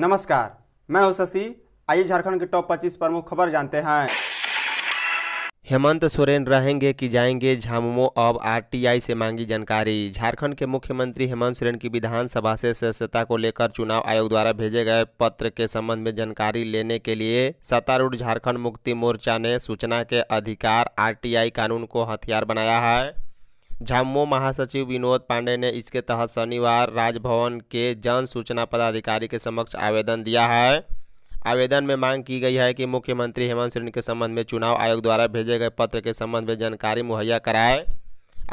नमस्कार मैं हूं शशि आइए झारखंड के टॉप 25 प्रमुख खबर जानते हैं हेमंत सोरेन रहेंगे कि जाएंगे झामुमो अब आरटीआई से मांगी जानकारी झारखंड के मुख्यमंत्री हेमंत सोरेन की विधानसभा से सदस्यता को लेकर चुनाव आयोग द्वारा भेजे गए पत्र के संबंध में जानकारी लेने के लिए सत्तारूढ़ झारखंड मुक्ति मोर्चा ने सूचना के अधिकार आरटीआई कानून को हथियार बनाया है झामुमो महासचिव विनोद पांडे ने इसके तहत शनिवार राजभवन के जन सूचना पदाधिकारी के समक्ष आवेदन दिया है आवेदन में मांग की गई है कि मुख्यमंत्री हेमंत सोरेन के संबंध में चुनाव आयोग द्वारा भेजे गए पत्र के संबंध में जानकारी मुहैया कराए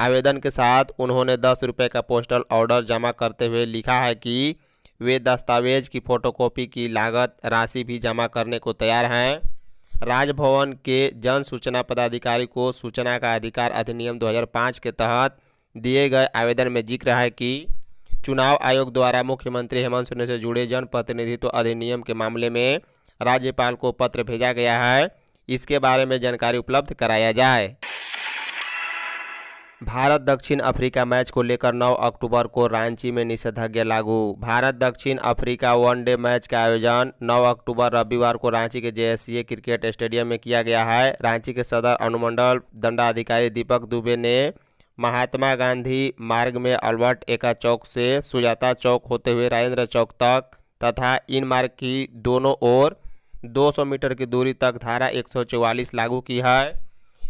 आवेदन के साथ उन्होंने दस रुपये का पोस्टल ऑर्डर जमा करते हुए लिखा है कि वे दस्तावेज की फोटोकॉपी की लागत राशि भी जमा करने को तैयार हैं राजभवन के जन सूचना पदाधिकारी को सूचना का अधिकार अधिनियम 2005 के तहत दिए गए आवेदन में जिक्र है कि चुनाव आयोग द्वारा मुख्यमंत्री हेमंत सोरेन से जुड़े जनप्रतिनिधित्व अधिनियम के मामले में राज्यपाल को पत्र भेजा गया है इसके बारे में जानकारी उपलब्ध कराया जाए भारत दक्षिण अफ्रीका मैच को लेकर 9 अक्टूबर को रांची में निषेधाज्ञा लागू भारत दक्षिण अफ्रीका वनडे मैच का आयोजन 9 अक्टूबर रविवार को रांची के जेएससीए क्रिकेट स्टेडियम में किया गया है रांची के सदर अनुमंडल दंडाधिकारी दीपक दुबे ने महात्मा गांधी मार्ग में अल्बर्ट एका चौक से सुजाता चौक होते हुए राजेंद्र चौक तक तथा इन मार्ग की दोनों ओर 200 मीटर की दूरी तक धारा 144 लागू की है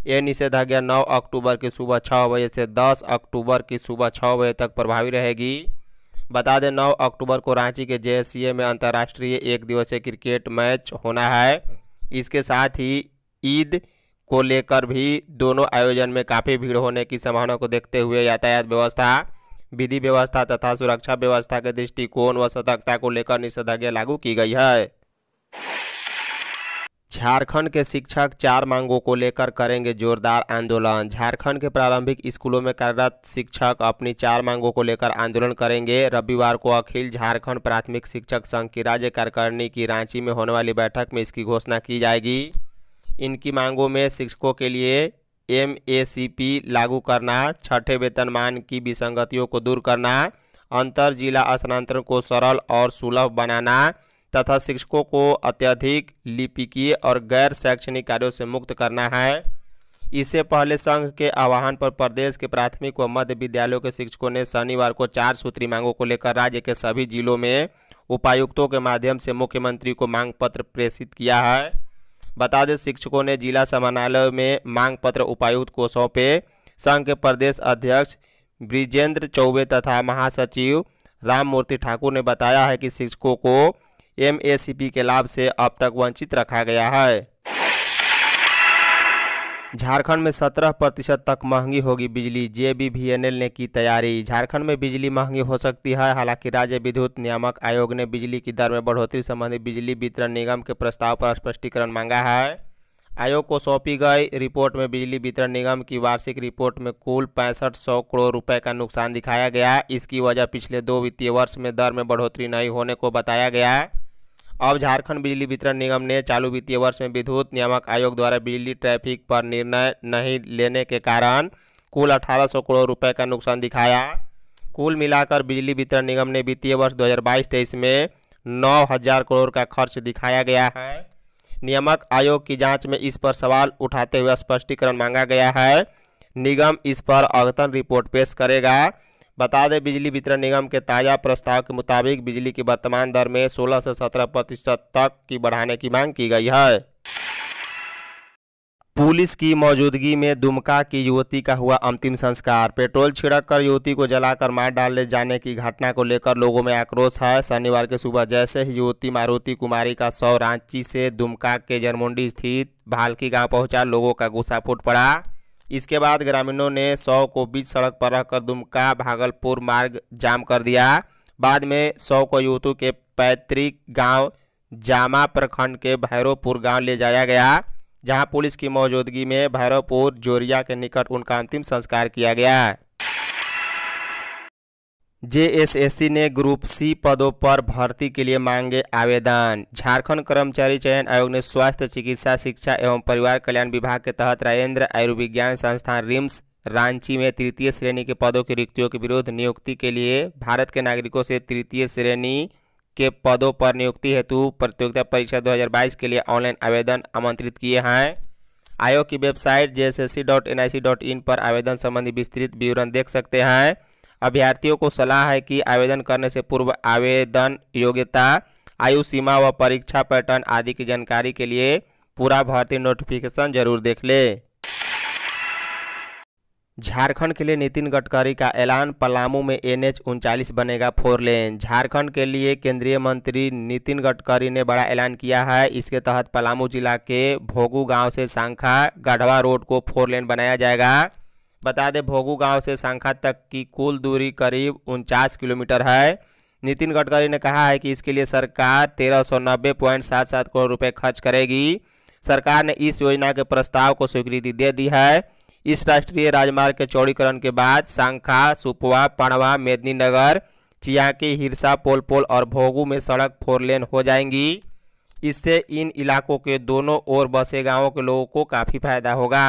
यह निषेधाज्ञा 9 अक्टूबर की सुबह छः बजे से 10 अक्टूबर की सुबह छः बजे तक प्रभावी रहेगी बता दें 9 अक्टूबर को रांची के जे में अंतर्राष्ट्रीय एक दिवसीय क्रिकेट मैच होना है इसके साथ ही ईद को लेकर भी दोनों आयोजन में काफ़ी भीड़ होने की संभावना को देखते हुए यातायात व्यवस्था विधि व्यवस्था तथा सुरक्षा व्यवस्था के दृष्टिकोण व सतर्कता को लेकर निषेधाज्ञा लागू की गई है झारखंड के शिक्षक चार मांगों को लेकर करेंगे जोरदार आंदोलन झारखंड के प्रारंभिक स्कूलों में कार्यरत शिक्षक अपनी चार मांगों को लेकर आंदोलन करेंगे रविवार को अखिल झारखंड प्राथमिक शिक्षक संघ की राज्य कार्यकारिणी की रांची में होने वाली बैठक में इसकी घोषणा की जाएगी इनकी मांगों में शिक्षकों के लिए एम लागू करना छठे वेतनमान की विसंगतियों को दूर करना अंतर जिला स्थानांतरण को सरल और सुलभ बनाना तथा शिक्षकों को अत्यधिक लिपिकीय और गैर शैक्षणिक कार्यों से मुक्त करना है इससे पहले संघ के आह्वान पर प्रदेश के प्राथमिक व मध्य विद्यालयों के शिक्षकों ने शनिवार को चार सूत्री मांगों को लेकर राज्य के सभी जिलों में उपायुक्तों के माध्यम से मुख्यमंत्री को मांग पत्र प्रेषित किया है बता दें शिक्षकों ने जिला समानालय में मांग पत्र उपायुक्त को सौंपे संघ के प्रदेश अध्यक्ष ब्रिजेंद्र चौबे तथा महासचिव राममूर्ति ठाकुर ने बताया है कि शिक्षकों को एम के लाभ से अब तक वंचित रखा गया है झारखंड में 17 प्रतिशत तक महंगी होगी बिजली जेबीवीएनएल ने की तैयारी झारखंड में बिजली महंगी हो सकती है हालांकि राज्य विद्युत नियामक आयोग ने बिजली की दर में बढ़ोतरी संबंधी बिजली वितरण निगम के प्रस्ताव पर स्पष्टीकरण मांगा है आयोग को सौंपी गई रिपोर्ट में बिजली वितरण निगम की वार्षिक रिपोर्ट में कुल पैंसठ सौ करोड़ रुपए का नुकसान दिखाया गया इसकी वजह पिछले दो वित्तीय वर्ष में दर में बढ़ोतरी नहीं होने को बताया गया अब झारखंड बिजली वितरण निगम ने चालू वित्तीय वर्ष में विद्युत नियामक आयोग द्वारा बिजली ट्रैफिक पर निर्णय नहीं लेने के कारण कुल 1800 करोड़ रुपए का नुकसान दिखाया कुल मिलाकर बिजली वितरण निगम ने वित्तीय वर्ष 2022-23 में 9000 करोड़ का खर्च दिखाया गया है नियामक आयोग की जांच में इस पर सवाल उठाते हुए स्पष्टीकरण मांगा गया है निगम इस पर अद्यतन रिपोर्ट पेश करेगा बता दें बिजली वितरण निगम के ताज़ा प्रस्ताव के मुताबिक बिजली की वर्तमान दर में 16 से 17 प्रतिशत तक की बढ़ाने की मांग की गई है पुलिस की मौजूदगी में दुमका की युवती का हुआ अंतिम संस्कार पेट्रोल छिड़क कर युवती को जलाकर मार डाले जाने की घटना को लेकर लोगों में आक्रोश है शनिवार के सुबह जैसे ही युवती मारुति कुमारी का शव रांची से दुमका के जरमुंडी स्थित भालकी गांव पहुंचा लोगों का गुस्सा फूट पड़ा इसके बाद ग्रामीणों ने सौ को बीच सड़क पर रखकर दुमका भागलपुर मार्ग जाम कर दिया बाद में सौ को युवतु के पैतृक गांव जामा प्रखंड के भैरवपुर गांव ले जाया गया जहां पुलिस की मौजूदगी में भैरवपुर जोरिया के निकट उनका अंतिम संस्कार किया गया जेएसएससी ने ग्रुप सी पदों पर भर्ती के लिए मांगे आवेदन झारखंड कर्मचारी चयन आयोग ने स्वास्थ्य चिकित्सा शिक्षा एवं परिवार कल्याण विभाग के तहत राजेंद्र आयुर्विज्ञान संस्थान रिम्स रांची में तृतीय श्रेणी के पदों की रिक्तियों के विरोध नियुक्ति के लिए भारत के नागरिकों से तृतीय श्रेणी के पदों पर नियुक्ति हेतु प्रतियोगिता परीक्षा 2022 के लिए ऑनलाइन आवेदन आमंत्रित किए हैं आयोग की वेबसाइट जे पर आवेदन संबंधी विस्तृत विवरण देख सकते हैं अभ्यर्थियों को सलाह है कि आवेदन करने से पूर्व आवेदन योग्यता आयु सीमा व परीक्षा पैटर्न आदि की जानकारी के लिए पूरा भर्ती नोटिफिकेशन जरूर देख ले झारखंड के लिए नितिन गडकरी का ऐलान पलामू में एन एच उनचालीस बनेगा फोर लेन झारखंड के लिए केंद्रीय मंत्री नितिन गडकरी ने बड़ा ऐलान किया है इसके तहत पलामू जिला के भोगू गांव से सांखा गढ़वा रोड को फोर लेन बनाया जाएगा बता दें भोगू गांव से सांखा तक की कुल दूरी करीब उनचास किलोमीटर है नितिन गडकरी ने कहा है कि इसके लिए सरकार तेरह सौ नब्बे पॉइंट सात सात करोड़ रुपए खर्च करेगी सरकार ने इस योजना के प्रस्ताव को स्वीकृति दे दी है इस राष्ट्रीय राजमार्ग के चौड़ीकरण के बाद सांखा सुपवा पणवा मेदिनीनगर चियाकी हिरसा पोलपोल और भोगू में सड़क फोर लेन हो जाएंगी इससे इन इलाकों के दोनों ओर बसे गांवों के लोगों को काफ़ी फायदा होगा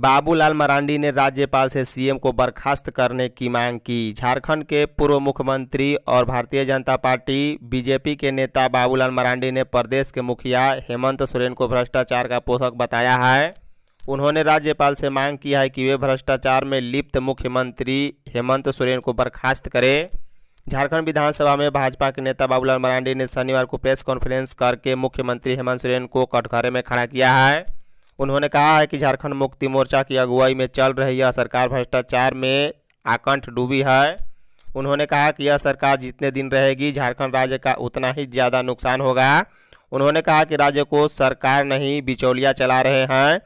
बाबूलाल मरांडी ने राज्यपाल से सीएम को बर्खास्त करने की मांग की झारखंड के पूर्व मुख्यमंत्री और भारतीय जनता पार्टी बीजेपी के नेता बाबूलाल मरांडी ने प्रदेश के मुखिया हेमंत सोरेन को भ्रष्टाचार का पोषक बताया है उन्होंने राज्यपाल से मांग की है कि वे भ्रष्टाचार में लिप्त मुख्यमंत्री हेमंत सोरेन को बर्खास्त करें झारखंड विधानसभा में भाजपा के नेता बाबूलाल मरांडी ने शनिवार को प्रेस कॉन्फ्रेंस करके मुख्यमंत्री हेमंत सोरेन को कटघरे में खड़ा किया है उन्होंने कहा है कि झारखंड मुक्ति मोर्चा की अगुवाई में चल रही यह सरकार भ्रष्टाचार में आकंठ डूबी है उन्होंने कहा कि यह सरकार जितने दिन रहेगी झारखंड राज्य का उतना ही ज़्यादा नुकसान होगा उन्होंने कहा कि राज्य को सरकार नहीं बिचौलिया चला रहे हैं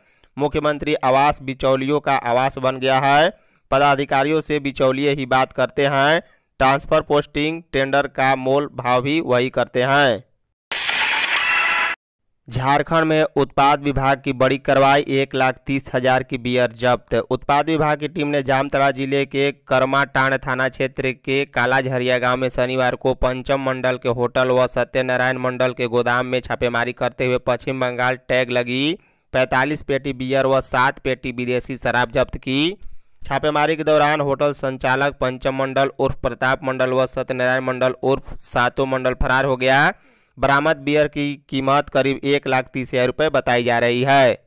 मुख्यमंत्री आवास बिचौलियों का आवास बन गया है पदाधिकारियों से बिचौलिए ही बात करते हैं ट्रांसफ़र पोस्टिंग टेंडर का मोल भाव भी वही करते हैं झारखंड में उत्पाद विभाग की बड़ी कार्रवाई एक लाख तीस हजार की बियर जब्त उत्पाद विभाग की टीम ने जामतरा जिले के करमाटांड थाना क्षेत्र के कालाझरिया गांव में शनिवार को पंचम मंडल के होटल व सत्यनारायण मंडल के गोदाम में छापेमारी करते हुए पश्चिम बंगाल टैग लगी पैंतालीस पेटी बियर व सात पेटी विदेशी शराब जब्त की छापेमारी के दौरान होटल संचालक पंचम मंडल उर्फ प्रताप मंडल व सत्यनारायण मंडल उर्फ सातों मंडल फरार हो गया बरामद बियर की कीमत करीब एक लाख तीस हज़ार रुपये बताई जा रही है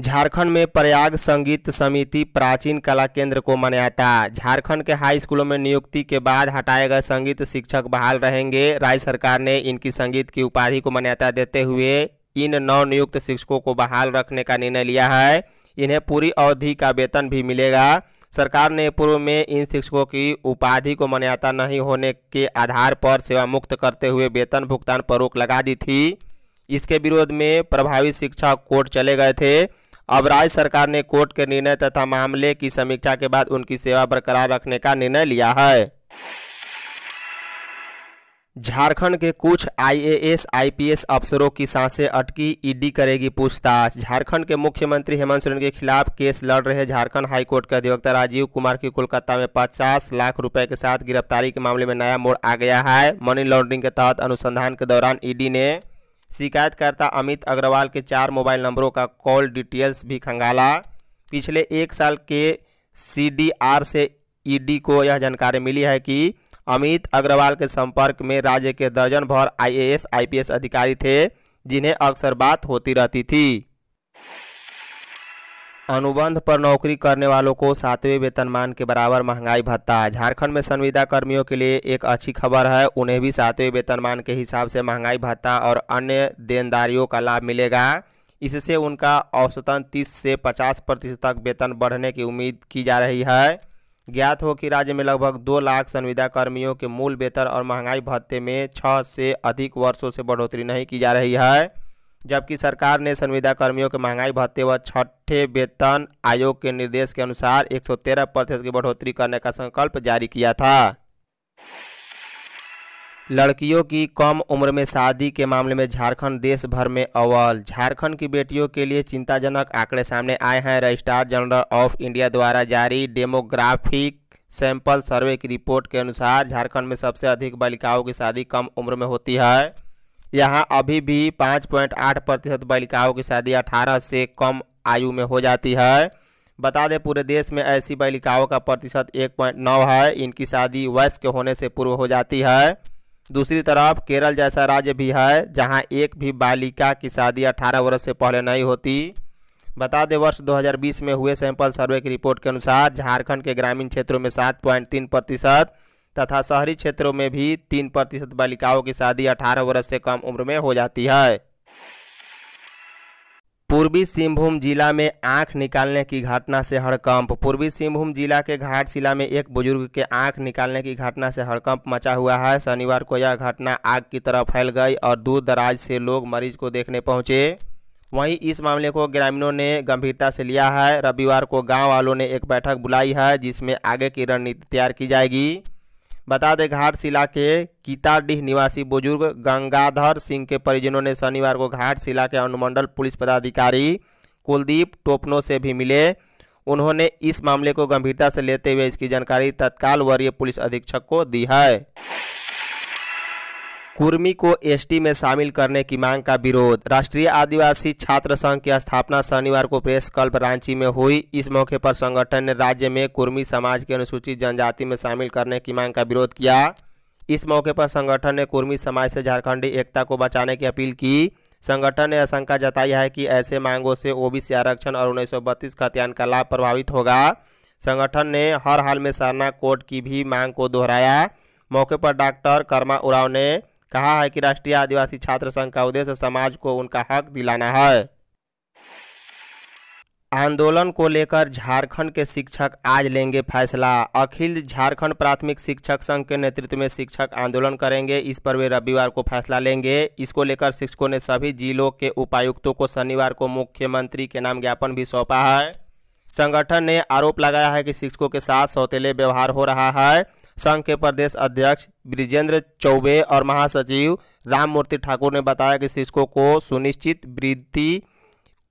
झारखंड में प्रयाग संगीत समिति प्राचीन कला केंद्र को मान्यता झारखंड के हाई स्कूलों में नियुक्ति के बाद हटाए गए संगीत शिक्षक बहाल रहेंगे राज्य सरकार ने इनकी संगीत की उपाधि को मान्यता देते हुए इन नवनियुक्त शिक्षकों को बहाल रखने का निर्णय लिया है इन्हें पूरी अवधि का वेतन भी मिलेगा सरकार ने पूर्व में इन शिक्षकों की उपाधि को मान्यता नहीं होने के आधार पर सेवा मुक्त करते हुए वेतन भुगतान पर रोक लगा दी थी इसके विरोध में प्रभावित शिक्षा कोर्ट चले गए थे अब राज्य सरकार ने कोर्ट के निर्णय तथा मामले की समीक्षा के बाद उनकी सेवा बरकरार रखने का निर्णय लिया है झारखंड के कुछ आईएएस आईपीएस अफसरों की सांसें अटकी ईडी करेगी पूछताछ झारखंड के मुख्यमंत्री हेमंत सोरेन के खिलाफ केस लड़ रहे झारखंड हाईकोर्ट के अधिवक्ता राजीव कुमार की कोलकाता में 50 लाख रुपए के साथ गिरफ्तारी के मामले में नया मोड़ आ गया है मनी लॉन्ड्रिंग के तहत अनुसंधान के दौरान ईडी ने शिकायतकर्ता अमित अग्रवाल के चार मोबाइल नंबरों का कॉल डिटेल्स भी खंगाला पिछले एक साल के सी से ईडी को यह जानकारी मिली है कि अमित अग्रवाल के संपर्क में राज्य के दर्जन भर आईएएस आईपीएस अधिकारी थे जिन्हें अक्सर बात होती रहती थी अनुबंध पर नौकरी करने वालों को सातवें वेतनमान के बराबर महंगाई भत्ता झारखंड में संविदा कर्मियों के लिए एक अच्छी खबर है उन्हें भी सातवें वेतनमान के हिसाब से महंगाई भत्ता और अन्य देनदारियों का लाभ मिलेगा इससे उनका औसतन 30 से 50 प्रतिशत तक वेतन बढ़ने की उम्मीद की जा रही है ज्ञात हो कि राज्य में लगभग दो लाख संविदा कर्मियों के मूल वेतन और महंगाई भत्ते में छः से अधिक वर्षों से बढ़ोतरी नहीं की जा रही है जबकि सरकार ने संविदा कर्मियों के महंगाई भत्ते व छठे वेतन आयोग के निर्देश के अनुसार 113 प्रतिशत की बढ़ोतरी करने का संकल्प जारी किया था लड़कियों की कम उम्र में शादी के मामले में झारखंड देश भर में अव्वल झारखंड की बेटियों के लिए चिंताजनक आंकड़े सामने आए हैं रजिस्ट्रार जनरल ऑफ इंडिया द्वारा जारी डेमोग्राफिक सैंपल सर्वे की रिपोर्ट के अनुसार झारखंड में सबसे अधिक बालिकाओं की शादी कम उम्र में होती है यहां अभी भी 5.8 प्रतिशत बालिकाओं की शादी 18 से कम आयु में हो जाती है बता दें पूरे देश में ऐसी बालिकाओं का प्रतिशत 1.9 है इनकी शादी वयस्क होने से पूर्व हो जाती है दूसरी तरफ केरल जैसा राज्य भी है जहां एक भी बालिका की शादी 18 वर्ष से पहले नहीं होती बता दें वर्ष 2020 में हुए सैंपल सर्वे की रिपोर्ट के अनुसार झारखंड के ग्रामीण क्षेत्रों में सात पॉइंट तीन प्रतिशत तथा शहरी क्षेत्रों में भी तीन प्रतिशत बालिकाओं की शादी अठारह वर्ष से कम उम्र में हो जाती है पूर्वी सिंहभूम जिला में आंख निकालने की घटना से हड़कंप पूर्वी सिंहभूम जिला के घाटशिला में एक बुजुर्ग के आंख निकालने की घटना से हड़कंप मचा हुआ है शनिवार को यह घटना आग की तरह फैल गई और दूर दराज से लोग मरीज को देखने पहुंचे वहीं इस मामले को ग्रामीणों ने गंभीरता से लिया है रविवार को गाँव वालों ने एक बैठक बुलाई है जिसमें आगे की रणनीति तैयार की जाएगी बता दें घाट शिला के कीताडीह निवासी बुजुर्ग गंगाधर सिंह के परिजनों ने शनिवार को घाट शिला के अनुमंडल पुलिस पदाधिकारी कुलदीप टोपनो से भी मिले उन्होंने इस मामले को गंभीरता से लेते हुए इसकी जानकारी तत्काल वरीय पुलिस अधीक्षक को दी है कुर्मी को एसटी में शामिल करने की मांग का विरोध राष्ट्रीय आदिवासी छात्र संघ की स्थापना शनिवार को प्रेस क्लब रांची में हुई इस मौके पर संगठन ने राज्य में कुर्मी समाज के अनुसूचित जनजाति में शामिल करने की मांग का विरोध किया इस मौके पर संगठन ने कुर्मी समाज से झारखंडी एकता को बचाने की अपील की संगठन ने आशंका जताई है कि ऐसे मांगों से ओबीसी आरक्षण और उन्नीस सौ खतियान का लाभ प्रभावित होगा संगठन ने हर हाल में सरना कोर्ट की भी मांग को दोहराया मौके पर डॉक्टर कर्मा उराव ने कहा है कि राष्ट्रीय आदिवासी छात्र संघ का उद्देश्य समाज को उनका हक दिलाना है आंदोलन को लेकर झारखंड के शिक्षक आज लेंगे फैसला अखिल झारखंड प्राथमिक शिक्षक संघ के नेतृत्व में शिक्षक आंदोलन करेंगे इस पर वे रविवार को फैसला लेंगे इसको लेकर शिक्षकों ने सभी जिलों के उपायुक्तों को शनिवार को मुख्यमंत्री के नाम ज्ञापन भी सौंपा है संगठन ने आरोप लगाया है कि शिक्षकों के साथ सौतेले व्यवहार हो रहा है संघ के प्रदेश अध्यक्ष ब्रिजेंद्र चौबे और महासचिव राममूर्ति ठाकुर ने बताया कि शिक्षकों को सुनिश्चित वृद्धि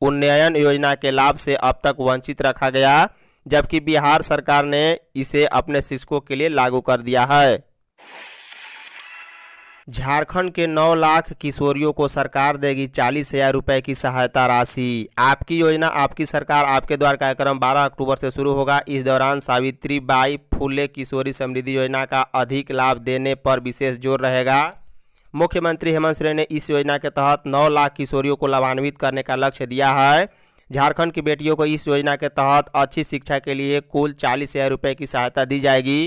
उन्नयन योजना के लाभ से अब तक वंचित रखा गया जबकि बिहार सरकार ने इसे अपने शिक्षकों के लिए लागू कर दिया है झारखंड के 9 लाख किशोरियों को सरकार देगी चालीस हजार रुपये की सहायता राशि आपकी योजना आपकी सरकार आपके द्वार कार्यक्रम 12 अक्टूबर से शुरू होगा इस दौरान सावित्री बाई फुले किशोरी समृद्धि योजना का अधिक लाभ देने पर विशेष जोर रहेगा मुख्यमंत्री हेमंत सोरेन ने इस योजना के तहत नौ लाख किशोरियों को लाभान्वित करने का लक्ष्य दिया है झारखंड की बेटियों को इस योजना के तहत अच्छी शिक्षा के लिए कुल चालीस हज़ार रुपये की सहायता दी जाएगी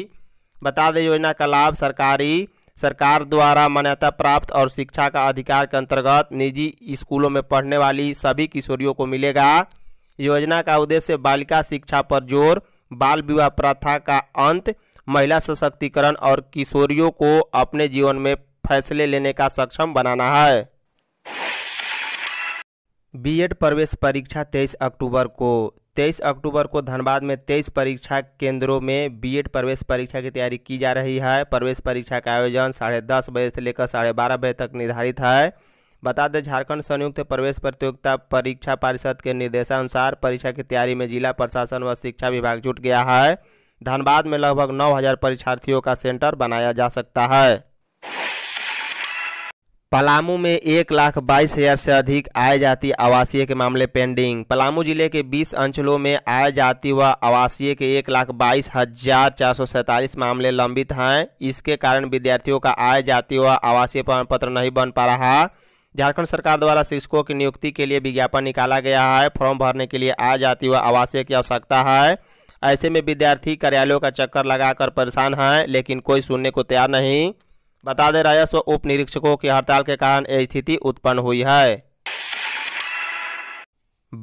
बता दें योजना का लाभ सरकारी सरकार द्वारा मान्यता प्राप्त और शिक्षा का अधिकार के अंतर्गत निजी स्कूलों में पढ़ने वाली सभी किशोरियों को मिलेगा योजना का उद्देश्य बालिका शिक्षा पर जोर बाल विवाह प्रथा का अंत महिला सशक्तिकरण और किशोरियों को अपने जीवन में फैसले लेने का सक्षम बनाना है बीएड प्रवेश परीक्षा 23 अक्टूबर को तेईस अक्टूबर को धनबाद में तेईस परीक्षा केंद्रों में बीएड प्रवेश परीक्षा की तैयारी की जा रही है प्रवेश परीक्षा का आयोजन साढ़े दस बजे से लेकर साढ़े बारह बजे तक निर्धारित है बता दें झारखंड संयुक्त प्रवेश प्रतियोगिता परीक्षा परिषद के निर्देशानुसार परीक्षा की तैयारी में जिला प्रशासन व शिक्षा विभाग जुट गया है धनबाद में लगभग नौ हज़ार परीक्षार्थियों का सेंटर बनाया जा सकता है पलामू में एक लाख बाईस हजार से अधिक आय जाति आवासीय के मामले पेंडिंग पलामू जिले के 20 अंचलों में आय जाति व आवासीय के एक लाख बाईस हजार चार सौ सैंतालीस मामले लंबित हैं इसके कारण विद्यार्थियों का आय जाति व आवासीय प्रमाण पत्र नहीं बन पा रहा झारखंड सरकार द्वारा शिक्षकों की नियुक्ति के लिए विज्ञापन निकाला गया है फॉर्म भरने के लिए आय जाति व आवासीय की आवश्यकता है ऐसे में विद्यार्थी कार्यालयों का चक्कर लगाकर परेशान हैं लेकिन कोई सुनने को तैयार नहीं बता दें राजस्व उप निरीक्षकों की हड़ताल के कारण यह स्थिति उत्पन्न हुई है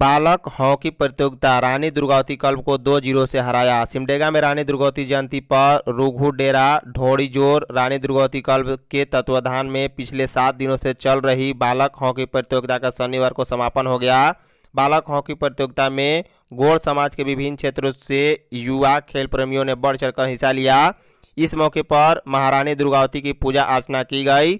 बालक हॉकी प्रतियोगिता रानी दुर्गावती क्लब को दो जीरो से हराया सिमडेगा में रानी दुर्गावती जयंती पर रुघु डेरा ढोड़ीजोर रानी दुर्गावती क्लब के तत्वाधान में पिछले सात दिनों से चल रही बालक हॉकी प्रतियोगिता का शनिवार को समापन हो गया बालक हॉकी प्रतियोगिता में गोड़ समाज के विभिन्न क्षेत्रों से युवा खेल प्रेमियों ने बढ़ चढ़कर हिस्सा लिया इस मौके पर महारानी दुर्गावती की पूजा अर्चना की गई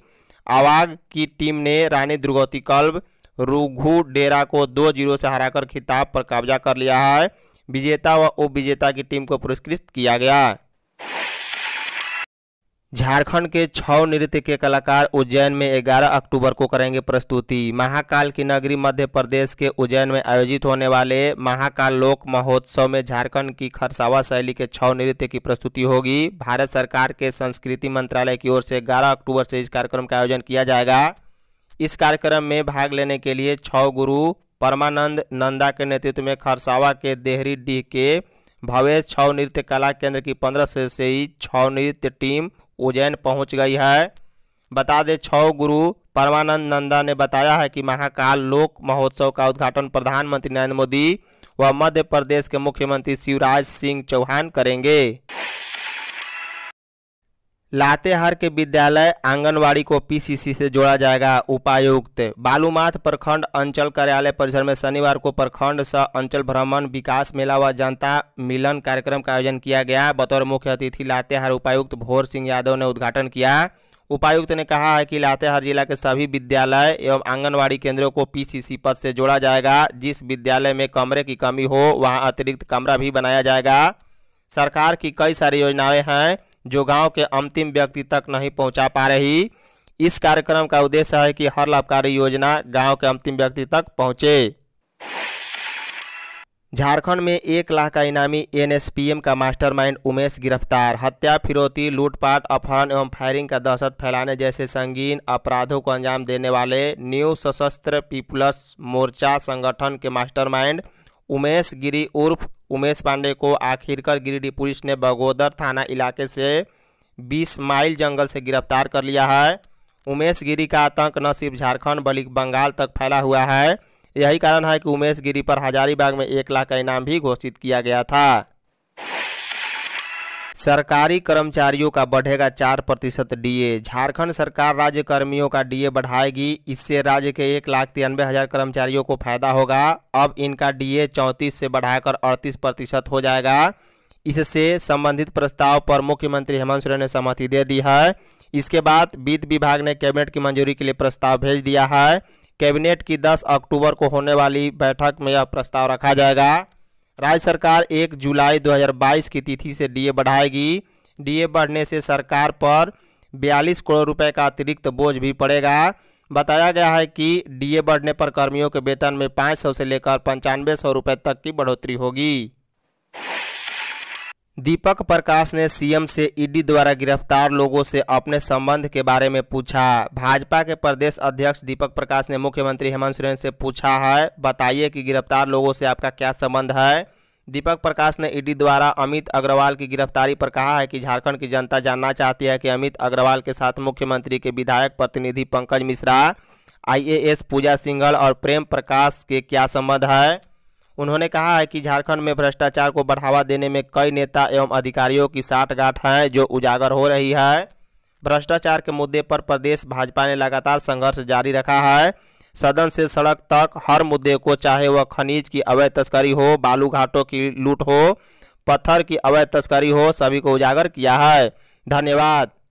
आवाग की टीम ने रानी दुर्गावती कल्ब रूघू डेरा को दो जीरो से हराकर खिताब पर कब्जा कर लिया है विजेता व उप विजेता की टीम को पुरस्कृत किया गया झारखंड के छौ नृत्य के कलाकार उज्जैन में 11 अक्टूबर को करेंगे प्रस्तुति महाकाल की नगरी मध्य प्रदेश के उज्जैन में आयोजित होने वाले महाकाल लोक महोत्सव में झारखंड की खरसावा शैली के छौ नृत्य की प्रस्तुति होगी भारत सरकार के संस्कृति मंत्रालय की ओर से 11 अक्टूबर से इस कार्यक्रम का आयोजन किया जाएगा इस कार्यक्रम में भाग लेने के लिए छौ गुरु परमानंद नंदा के नेतृत्व में खरसावा के देहरी डीह के भवेश छौ नृत्य कला केंद्र की पंद्रह सदस्यीय छौ नृत्य टीम उज्जैन पहुंच गई है बता दें छ गुरु परमानंद नंदा ने बताया है कि महाकाल लोक महोत्सव का उद्घाटन प्रधानमंत्री नरेंद्र मोदी व मध्य प्रदेश के मुख्यमंत्री शिवराज सिंह चौहान करेंगे लातेहार के विद्यालय आंगनवाड़ी को पीसीसी से जोड़ा जाएगा उपायुक्त बालूमाथ प्रखंड अंचल कार्यालय परिसर में शनिवार को प्रखंड स अंचल भ्रमण विकास मेला व जनता मिलन कार्यक्रम का आयोजन किया गया बतौर मुख्य अतिथि लातेहार उपायुक्त भोर सिंह यादव ने उद्घाटन किया उपायुक्त ने कहा है कि लातेहार जिला के सभी विद्यालय एवं आंगनबाड़ी केंद्रों को पीसीसी पद से जोड़ा जाएगा जिस विद्यालय में कमरे की कमी हो वहां अतिरिक्त कमरा भी बनाया जाएगा सरकार की कई सारी योजनाएं हैं जो गांव के अंतिम व्यक्ति तक नहीं पहुंचा पा रही इस कार्यक्रम का उद्देश्य है कि हर लाभकारी योजना गांव के अंतिम व्यक्ति तक पहुंचे झारखंड में एक लाख का इनामी एनएसपीएम का मास्टरमाइंड उमेश गिरफ्तार हत्या फिरौती लूटपाट अपहरण एवं फायरिंग का दहशत फैलाने जैसे संगीन अपराधों को अंजाम देने वाले न्यू सशस्त्र पीपुल्स मोर्चा संगठन के मास्टरमाइंड उमेश गिरी उर्फ उमेश पांडे को आखिरकार गिरिडीह पुलिस ने बगोदर थाना इलाके से 20 माइल जंगल से गिरफ्तार कर लिया है उमेश गिरी का आतंक न सिर्फ झारखंड बल्कि बंगाल तक फैला हुआ है यही कारण है कि उमेश गिरी पर हजारीबाग में एक लाख का इनाम भी घोषित किया गया था सरकारी कर्मचारियों का बढ़ेगा चार प्रतिशत डीए झारखंड सरकार राज्य कर्मियों का डीए बढ़ाएगी इससे राज्य के एक लाख तिरानवे हज़ार कर्मचारियों को फायदा होगा अब इनका डीए चौंतीस से बढ़ाकर अड़तीस प्रतिशत हो जाएगा इससे संबंधित प्रस्ताव पर मुख्यमंत्री हेमंत सोरेन ने सहमति दे दी है इसके बाद वित्त विभाग ने कैबिनेट की मंजूरी के लिए प्रस्ताव भेज दिया है कैबिनेट की 10 अक्टूबर को होने वाली बैठक में यह प्रस्ताव रखा जाएगा राज्य सरकार 1 जुलाई 2022 की तिथि से डीए बढ़ाएगी डीए बढ़ने से सरकार पर बयालीस करोड़ रुपए का अतिरिक्त बोझ भी पड़ेगा बताया गया है कि डीए बढ़ने पर कर्मियों के वेतन में पाँच सौ से लेकर पंचानवे सौ रुपये तक की बढ़ोतरी होगी दीपक प्रकाश ने सीएम से ईडी द्वारा गिरफ्तार लोगों से अपने संबंध के बारे में पूछा भाजपा के प्रदेश अध्यक्ष दीपक प्रकाश ने मुख्यमंत्री हेमंत सोरेन से पूछा है बताइए कि गिरफ्तार लोगों से आपका क्या संबंध है दीपक प्रकाश ने ईडी द्वारा अमित अग्रवाल की गिरफ्तारी पर कहा है कि झारखंड की जनता जानना चाहती है कि अमित अग्रवाल के साथ मुख्यमंत्री के विधायक प्रतिनिधि पंकज मिश्रा आईएएस पूजा सिंघल और प्रेम प्रकाश के क्या संबंध है उन्होंने कहा है कि झारखंड में भ्रष्टाचार को बढ़ावा देने में कई नेता एवं अधिकारियों की साठगांठ है जो उजागर हो रही है भ्रष्टाचार के मुद्दे पर प्रदेश भाजपा ने लगातार संघर्ष जारी रखा है सदन से सड़क तक हर मुद्दे को चाहे वह खनिज की अवैध तस्करी हो बालू घाटों की लूट हो पत्थर की अवैध तस्करी हो सभी को उजागर किया है धन्यवाद